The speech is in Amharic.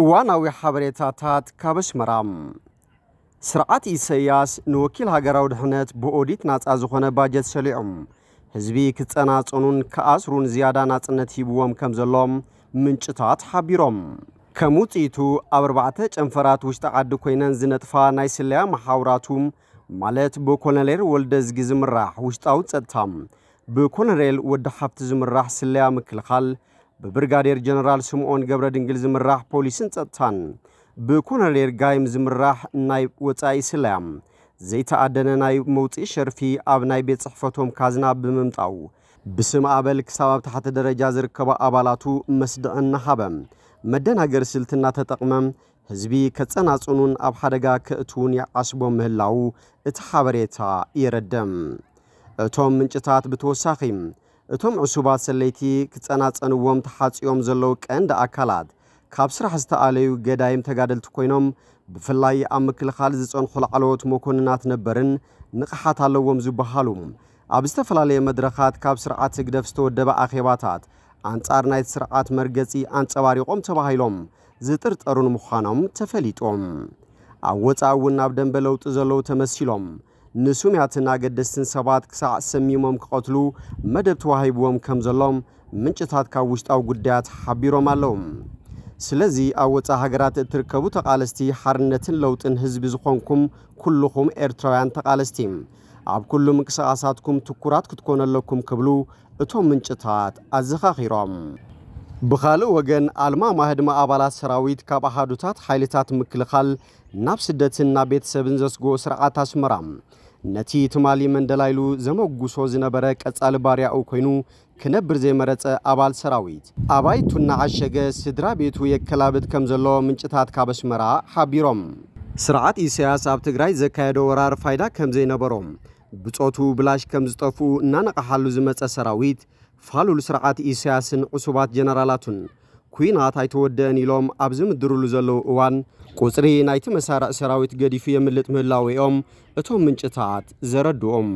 እዋናዊ ሓበሬታታት ካብ ኣስመራ ስርዓት ኢሰያስ ንወኪል ሃገራዊ ድሕነት ብኦዲት ናፃ ዝኾነ ባጀት ሰሊዖም ህዝቢ ክጸናጸኑን ክኣስሩን ዝያዳ ናጽነት ሂብዎም ከም ዘሎም ምንጭታት ሓቢሮም ከም ውፅኢቱ ኣብ ኣርባዕተ ጨንፈራት ውሽጢ ዓዲ ኮይነን ዝነጥፋ ናይ ስለያ መሓውራቱ ማለት ብኮሎኔል ወልደ ዝጊ ዝምራሕ ውሽጣዊ ጸጥታ ብኮሎኔል ወዲ ሓፍቲ ዝምራሕ ስለያ ምክልኻል በብርጋዴር ጀነራል ስምዖን ገብረ ድንግል ዝምራሕ ፖሊስን ጸጥታን ብኮነሌር ጋይም ዝምራሕ ናይ ወፃኢ ስለያም ዘይተኣደነ ናይ መውፅኢ ሸርፊ ኣብ ናይ ቤት ጽሕፈቶም ካዝና ብምምጣው ብስም ኣበል ክሳብ ኣብ ታሕቲ ደረጃ ዝርከባ ኣባላቱ መስድቕ እናሃበ መደናገር ስልት እናተጠቕመ ህዝቢ ከጸናጽኑን ኣብ ሓደጋ ክእትውን ይዓስቦ ምህላው እቲ ሓበሬታ የረደም እቶም ምንጭታት ብተወሳኺ እቶም ዕሱባት ሰለይቲ ክጸናጸንዎም ተሓጺኦም ዘለዉ ቀንዲ ኣካላት ካብ ስራሕ ዝተኣለዩ ገዳይም ተጋደልቲ ኮይኖም ብፍላይ ኣብ ምክልኻል ዝጸንሑ ላዕለዎት መኮንናት ነበርን ንቕሓት ኣለዎም ዝበሃሉ ኣብ ዝተፈላለየ መድረኻት ካብ ስርዓት ስግደፍ ዝተወደበ ኣኼባታት ኣንጻር ናይቲ ስርዓት መርገጺ ኣንጸባሪቖም ተባሂሎም ዝጥርጠሩን ምዃኖም ተፈሊጦም ኣብ ወፃኢ እውን ናብ ደንበ ለውጢ ዘለዉ ተመሲሎም ንሱምያትን ኣገደስትን ሰባት ክሳዕ ሰሚሞም ክቐትሉ መደብ ተዋሂብዎም ከም ዘሎም ምንጭታት ካብ ውሽጣዊ ጉዳያት ሓቢሮም ኣለዉ ስለዚ ኣብ ወፃኢ ሃገራት እትርከቡ ተቓለስቲ ሓርነትን ለውጥን ህዝቢ ዝኾንኩም ኩልኹም ኤርትራውያን ተቓለስቲ ኣብ ኩሉ ምንቅስቓሳትኩም ትኩራት ክትኮነለኩም ክብሉ እቶም ምንጭታት ኣዘኻኺሮም ብኻልእ ወገን ኣልማ ማህድማ ኣባላት ሰራዊት ካብ ኣሃዱታት ሓይልታት ምክልኻል ናብ ስደትን ናብ ቤተሰብን ዘስግኦ ስርዓት ኣስመራ ነቲ ትማሊ መንደላይሉ ዘመጉሶ ዝነበረ ቀጻሊ ባርያኡ ኮይኑ ክነብር ዘይመረፀ አባል ሰራዊት ኣባይቱ እናዓሸገ ስድራ ቤቱ የከላብት ከም ዘሎ ምንጭታት ካብ ኣስመራ ሓቢሮም ስርዓት ኢሳያስ ኣብ ትግራይ ዘካየደ ወራር ፋይዳ ከም ዘይነበሮም ብፆቱ ብላሽ ከም ዝጠፍኡ እናነቕሓሉ ዝመጸ ሰራዊት ፋሉል ስርዓት ኢሳያስን ዕሱባት ጀነራላቱን ኩናት ኣይተወደአን ኢሎም ኣብ ዝምድርሉ ዘለዉ እዋን ቁፅሪ ናይቲ መሳርዕ ሰራዊት ገዲፉ የምልጥ ምህላዊኦም እቶም ምንጭታት ዘረድኦም